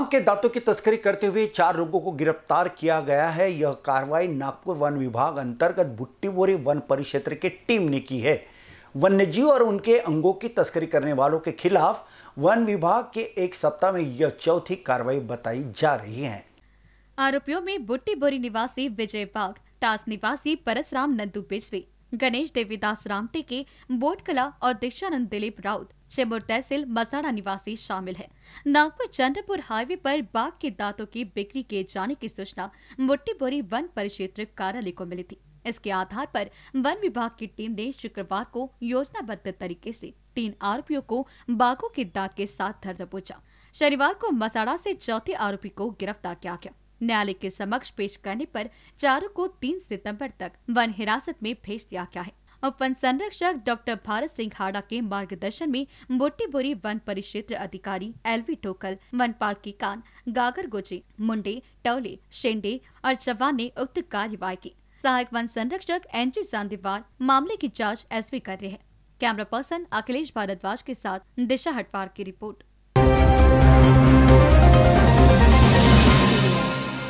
आम के दांतों की तस्करी करते हुए चार लोगों को गिरफ्तार किया गया है यह कार्रवाई नागपुर वन विभाग अंतर्गत भुट्टीबोरी वन परिक्षेत्र की टीम ने की है वन्यजीव और उनके अंगों की तस्करी करने वालों के खिलाफ वन विभाग के एक सप्ताह में यह चौथी कार्रवाई बताई जा रही है आरोपियों में बुट्टीबोरी निवासी विजय बाग टास निवासी परसराम नंदू बिजवी गणेश देवीदास रामटे के बोटकला और दीक्षानंद दिलीप राउत चेंबूर तहसील मसाड़ा निवासी शामिल है नागपुर चंद्रपुर हाईवे पर बाघ के दांतों की बिक्री किए जाने की सूचना मुट्टी वन परिक्षेत्र कार्यालय को मिली थी इसके आधार पर वन विभाग की टीम ने शुक्रवार को योजनाबद्ध तरीके से तीन आरोपियों को बाघों के दांत के साथ धर दबोचा शनिवार को मसाड़ा से चौथे आरोपी को गिरफ्तार किया गया न्यायालय के समक्ष पेश करने पर चारों को 3 सितंबर तक वन हिरासत में भेज दिया गया है वन संरक्षक डॉक्टर भारत सिंह हाड़ा के मार्गदर्शन में बोटीबोरी वन परिक्षेत्र अधिकारी एल वी टोकल वन पाल की कान गागर गोजे मुंडे टौले शेंडे और चवान ने उक्त कार्यवाही की सहायक वन संरक्षक एन जी चांदीवाल मामले की जाँच एस कर रहे हैं कैमरा पर्सन अखिलेश भारद्वाज के साथ दिशा हटवार की रिपोर्ट